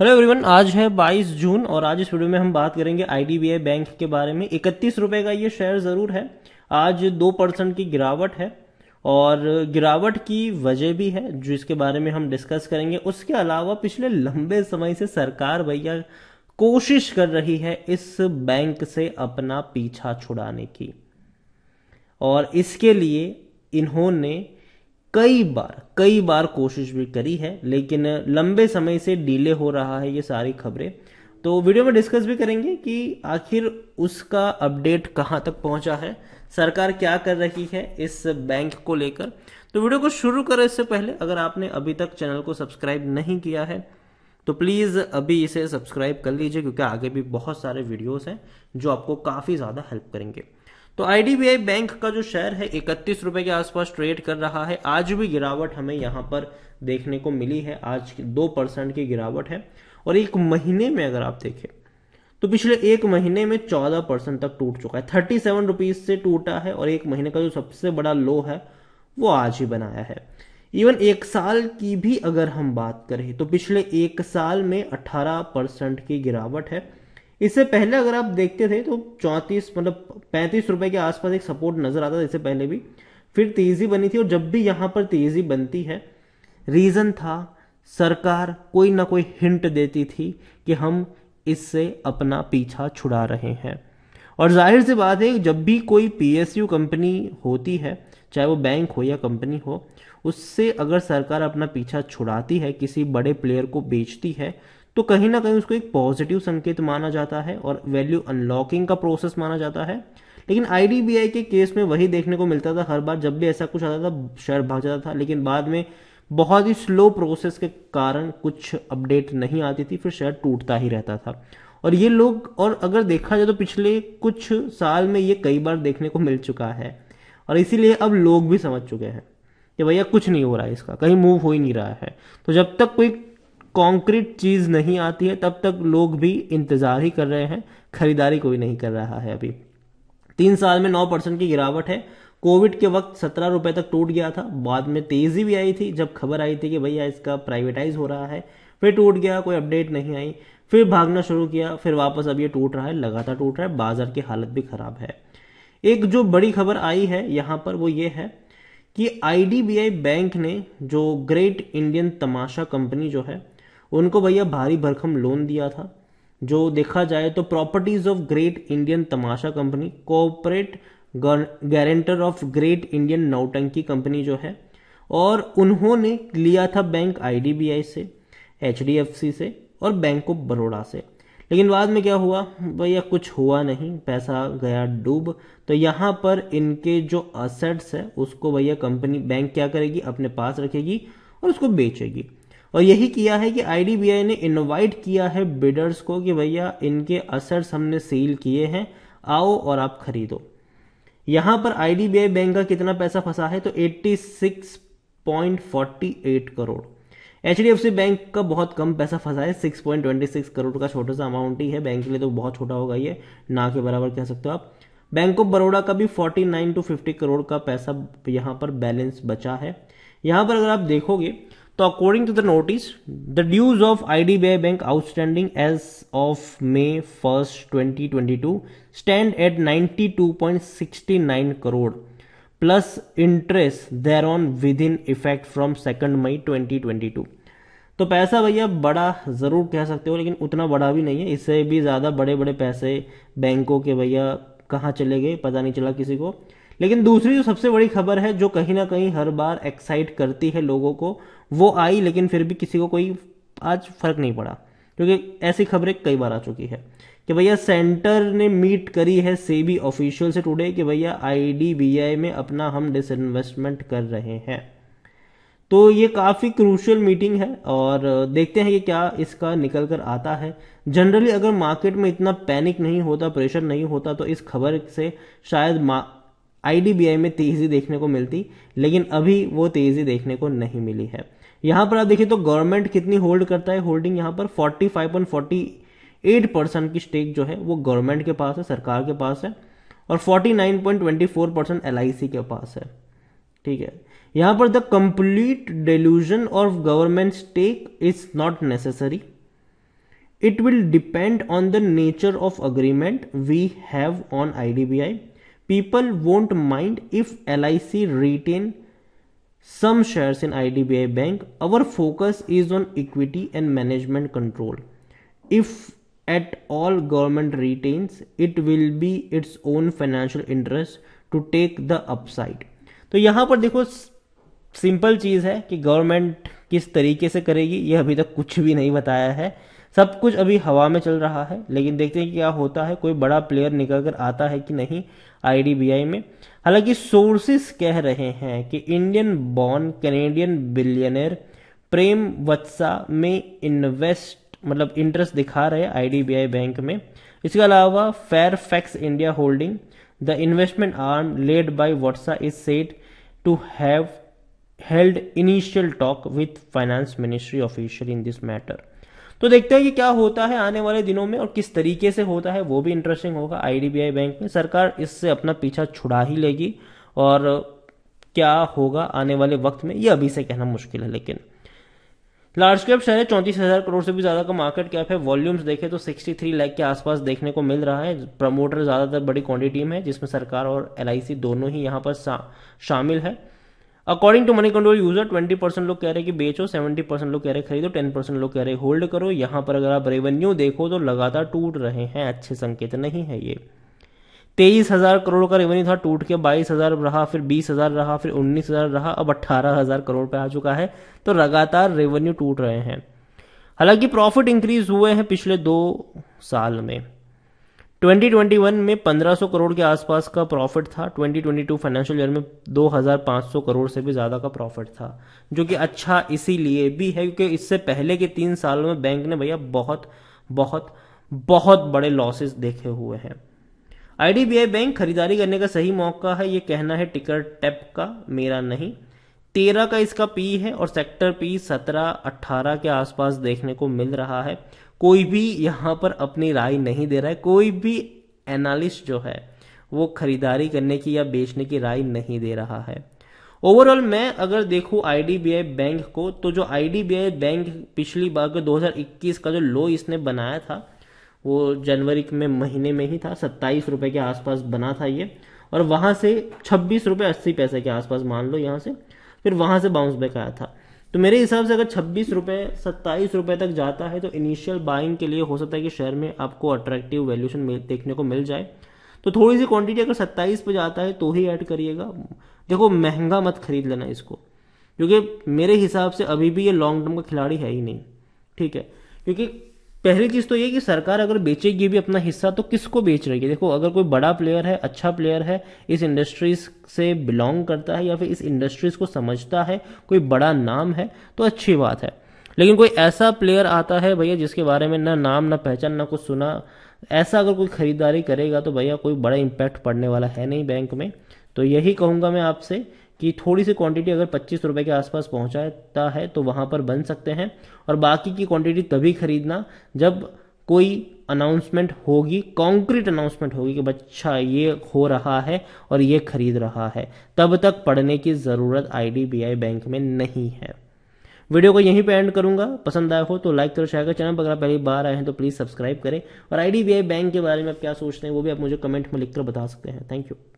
hello everyone आज है 22 जून और आज इस वीडियो में हम बात करेंगे आईडीबीआई बैंक के बारे में इकतीस रुपए का ये शेयर ज़रूर है आज दो परसेंट की गिरावट है और गिरावट की वजह भी है जिसके बारे में हम डिस्कस करेंगे उसके अलावा पिछले लंबे समय से सरकार भैया कोशिश कर रही है इस बैंक से अपना पीछा छुड़ाने की और इसके लिए इन्होंने कई बार कई बार कोशिश भी करी है लेकिन लंबे समय से डिले हो रहा है ये सारी खबरें तो वीडियो में डिस्कस भी करेंगे कि आखिर उसका अपडेट कहाँ तक पहुँचा है सरकार क्या कर रही है इस बैंक को लेकर तो वीडियो को शुरू करें इससे पहले अगर आपने अभी तक चैनल को सब्सक्राइब नहीं किया है तो प्लीज़ अभी इसे सब्सक्राइब कर लीजिए क्योंकि आगे भी बहुत सारे वीडियोस हैं जो आपको काफ़ी ज़्यादा हेल्प करेंगे तो आईडीबीआई बैंक का जो शेयर है इकतीस रुपए के आसपास ट्रेड कर रहा है आज भी गिरावट हमें यहाँ पर देखने को मिली है आज दो परसेंट की गिरावट है और एक महीने में अगर आप देखें तो पिछले एक महीने में चौदह परसेंट तक टूट चुका है थर्टी सेवन रुपीज से टूटा है और एक महीने का जो सबसे बड़ा लो है वो आज ही बनाया है इवन एक साल की भी अगर हम बात करें तो पिछले एक साल में अठारह परसेंट की गिरावट है इससे पहले अगर आप देखते थे तो चौंतीस मतलब पैंतीस रुपए के आसपास एक सपोर्ट नजर आता था इससे पहले भी फिर तेजी बनी थी और जब भी यहाँ पर तेजी बनती है रीजन था सरकार कोई ना कोई हिंट देती थी कि हम इससे अपना पीछा छुड़ा रहे हैं और जाहिर सी बात है जब भी कोई पी कंपनी होती है चाहे वो बैंक हो या कंपनी हो उससे अगर सरकार अपना पीछा छुड़ाती है किसी बड़े प्लेयर को बेचती है तो कहीं ना कहीं उसको एक पॉजिटिव संकेत माना जाता है और वैल्यू अनलॉकिंग का प्रोसेस माना जाता है लेकिन आईडीबीआई के केस में वही देखने को मिलता था हर बार जब भी ऐसा कुछ आता था शेयर भाग जाता था लेकिन बाद में बहुत ही स्लो प्रोसेस के कारण कुछ अपडेट नहीं आती थी फिर शेयर टूटता ही रहता था और ये लोग और अगर देखा जाए तो पिछले कुछ साल में ये कई बार देखने को मिल चुका है और इसीलिए अब लोग भी समझ चुके हैं कि भैया कुछ नहीं हो रहा है इसका कहीं मूव हो ही नहीं रहा है तो जब तक कोई कॉन्क्रीट चीज़ नहीं आती है तब तक लोग भी इंतज़ार ही कर रहे हैं खरीदारी कोई नहीं कर रहा है अभी तीन साल में नौ परसेंट की गिरावट है कोविड के वक्त सत्रह रुपए तक टूट गया था बाद में तेज़ी भी आई थी जब खबर आई थी कि भैया इसका प्राइवेटाइज हो रहा है फिर टूट गया कोई अपडेट नहीं आई फिर भागना शुरू किया फिर वापस अब ये टूट रहा है लगातार टूट रहा है बाजार की हालत भी खराब है एक जो बड़ी खबर आई है यहां पर वो ये है कि आई बैंक ने जो ग्रेट इंडियन तमाशा कंपनी जो है उनको भैया भारी भरखम लोन दिया था जो देखा जाए तो properties of Great Indian Tamasha Company cooperate guarantor of Great Indian Nautanki Company जो है और उन्होंने लिया था बैंक आईडीबीआई से एचडीएफसी से और बैंक ऑफ बड़ोड़ा से लेकिन बाद में क्या हुआ भैया कुछ हुआ नहीं पैसा गया डूब तो यहाँ पर इनके जो असेट्स है उसको भैया कंपनी बैंक क्या करेगी अपने पास रखेगी और उसको बेचेगी और यही किया है कि आईडीबीआई ने इनवाइट किया है बिडर्स को कि भैया इनके असर्स हमने सील किए हैं आओ और आप खरीदो यहां पर आईडीबीआई बैंक का कितना पैसा फंसा है तो 86.48 करोड़ एचडीएफसी बैंक का बहुत कम पैसा फंसा है 6.26 करोड़ का छोटा सा अमाउंट ही है बैंक के लिए तो बहुत छोटा होगा ये ना के बराबर कह सकते हो आप बैंक ऑफ बड़ौदा का भी 49 टू 50 करोड़ का पैसा यहाँ पर बैलेंस बचा है यहाँ पर अगर आप देखोगे तो according to the notice the dues of IDBI bank outstanding as of May first 2022 stand at 92.69 crore plus interest thereon within effect from second May 2022 तो पैसा भैया बड़ा ज़रूर कह सकते हो लेकिन उतना बड़ा भी नहीं है इससे भी ज़्यादा बड़े बड़े पैसे बैंकों के भैया कहाँ चले गए पता नहीं चला किसी को लेकिन दूसरी जो सबसे बड़ी खबर है जो कहीं ना कहीं हर बार एक्साइट करती है लोगों को वो आई लेकिन फिर भी किसी को कोई आज फर्क नहीं पड़ा क्योंकि ऐसी खबरें कई बार आ चुकी है कि भैया सेंटर ने मीट करी है सेबी ऑफिशियल से टुडे कि भैया आईडीबीआई में अपना हम डिसइन्वेस्टमेंट कर रहे हैं तो ये काफ़ी क्रूशल मीटिंग है और देखते हैं कि क्या इसका निकल कर आता है जनरली अगर मार्केट में इतना पैनिक नहीं होता प्रेशर नहीं होता तो इस खबर से शायद आईडीबीआई में तेजी देखने को मिलती लेकिन अभी वो तेजी देखने को नहीं मिली है यहां पर आप देखिए तो गवर्नमेंट कितनी होल्ड करता है होल्डिंग यहां पर 45.48 परसेंट की स्टेक जो है वो गवर्नमेंट के पास है सरकार के पास है और 49.24 परसेंट एल के पास है ठीक है यहां पर the complete dilution of government stake is not necessary it will depend on the nature of agreement we have on I D B I people won't mind if L I C retain some share in I D B I bank our focus is on equity and management control if at all government retain it will be its own financial interest to take the upside तो यहां पर देखो simple चीज है कि government किस तरीके से करेगी यह अभी तक कुछ भी नहीं बताया है सब कुछ अभी हवा में चल रहा है लेकिन देखते हैं क्या होता है कोई बड़ा प्लेयर निकल कर आता है कि नहीं आईडीबीआई में हालांकि सोर्सेस कह रहे हैं कि Indian born Canadian billionaire Prem Watsa में इन्वेस्ट मतलब इंटरेस्ट दिखा रहे आईडीबीआई बैंक में इसके अलावा Fairfax India holding the investment arm led by Watsa is set to have held initial talk with finance ministry official in this matter तो देखते हैं कि क्या होता है आने वाले दिनों में और किस तरीके से होता है वो भी इंटरेस्टिंग होगा आईडीबीआई बैंक में सरकार इससे अपना पीछा छुड़ा ही लेगी और क्या होगा आने वाले वक्त में ये अभी से कहना मुश्किल है लेकिन लार्ज कैप शहर है चौंतीस हज़ार करोड़ से भी ज़्यादा का मार्केट कैप है वॉल्यूम्स देखे तो 63 लाख के आसपास देखने को मिल रहा है प्रमोटर ज़्यादातर बड़ी क्वांटिटी में है जिसमें सरकार और एल दोनों ही यहां पर शामिल है according to Moneycontrol user twenty percent लोग कह रहे हैं कि बेचो सेवेंटी परसेंट लोग कह रहे हैं खरीदो टेन परसेंट लोग कह रहे हैं होल्ड करो यहां पर अगर आप रेवेन्यू देखो तो लगातार टूट रहे हैं अच्छे संकेत नहीं है ये तेईस हजार करोड़ का रेवेन्यू था टूट के बाईस हजार रहा फिर बीस हजार रहा फिर उन्नीस हजार रहा अब अट्ठारह हजार करोड़ पे आ चुका है तो लगातार रेवेन्यू टूट रहे हैं हालांकि प्रॉफिट इंक्रीज हुए हैं पिछले दो साल में 2021 में 1500 करोड़ के आसपास का प्रॉफिट था 2022 फाइनेंशियल ईयर में 2500 करोड़ से भी ज़्यादा का प्रॉफिट था जो कि अच्छा इसीलिए भी है क्योंकि इससे पहले के तीन साल में बैंक ने भैया बहुत बहुत बहुत बड़े लॉसेस देखे हुए हैं आई बैंक खरीदारी करने का सही मौका है ये कहना है टिकट टेप का मेरा नहीं तेरह का इसका पी है और सेक्टर पी सत्रह अट्ठारह के आसपास देखने को मिल रहा है कोई भी यहाँ पर अपनी राय नहीं दे रहा है कोई भी एनालिस्ट जो है वो खरीदारी करने की या बेचने की राय नहीं दे रहा है ओवरऑल मैं अगर देखूं आईडीबीआई बैंक को तो जो आईडीबीआई बैंक पिछली बार को 2021 का जो लो इसने बनाया था वो जनवरी में महीने में ही था सत्ताईस रुपए के आसपास बना था ये और वहाँ से छब्बीस रुपये अस्सी पैसे के आसपास मान लो यहाँ से फिर वहाँ से बाउंस बैक आया था तो मेरे हिसाब से अगर छब्बीस रुपये सत्ताईस रुपये तक जाता है तो इनिशियल बाइंग के लिए हो सकता है कि शेयर में आपको अट्रैक्टिव वैल्यूशन देखने को मिल जाए तो थोड़ी सी क्वांटिटी अगर सत्ताईस पे जाता है तो ही ऐड करिएगा देखो महंगा मत खरीद लेना इसको क्योंकि मेरे हिसाब से अभी भी ये लॉन्ग टर्म का खिलाड़ी है ही नहीं ठीक है क्योंकि पहली चीज़ तो ये कि सरकार अगर बेचेगी भी अपना हिस्सा तो किसको बेच रही है देखो अगर कोई बड़ा प्लेयर है अच्छा प्लेयर है इस इंडस्ट्रीज से बिलोंग करता है या फिर इस इंडस्ट्रीज को समझता है कोई बड़ा नाम है तो अच्छी बात है लेकिन कोई ऐसा प्लेयर आता है भैया जिसके बारे में ना नाम ना पहचान ना कुछ सुना ऐसा अगर कोई खरीदारी करेगा तो भैया कोई बड़ा इम्पैक्ट पड़ने वाला है नहीं बैंक में तो यही कहूंगा मैं आपसे कि थोड़ी सी क्वांटिटी अगर पच्चीस रुपए के आसपास पहुंचाता है तो वहां पर बन सकते हैं और बाकी की क्वांटिटी तभी खरीदना जब कोई अनाउंसमेंट होगी कॉन्क्रीट अनाउंसमेंट होगी कि बच्चा ये हो रहा है और ये खरीद रहा है तब तक पढ़ने की ज़रूरत आईडीबीआई बैंक में नहीं है वीडियो को यहीं पे एंड करूंगा पसंद आया हो तो लाइक करो शेयर करो चैनल पर अगर पहली बार आए हैं तो प्लीज़ सब्सक्राइब करें और आईडीबीआई बैंक के बारे में आप क्या सोचते हैं वो भी आप मुझे कमेंट में लिखकर बता सकते हैं थैंक यू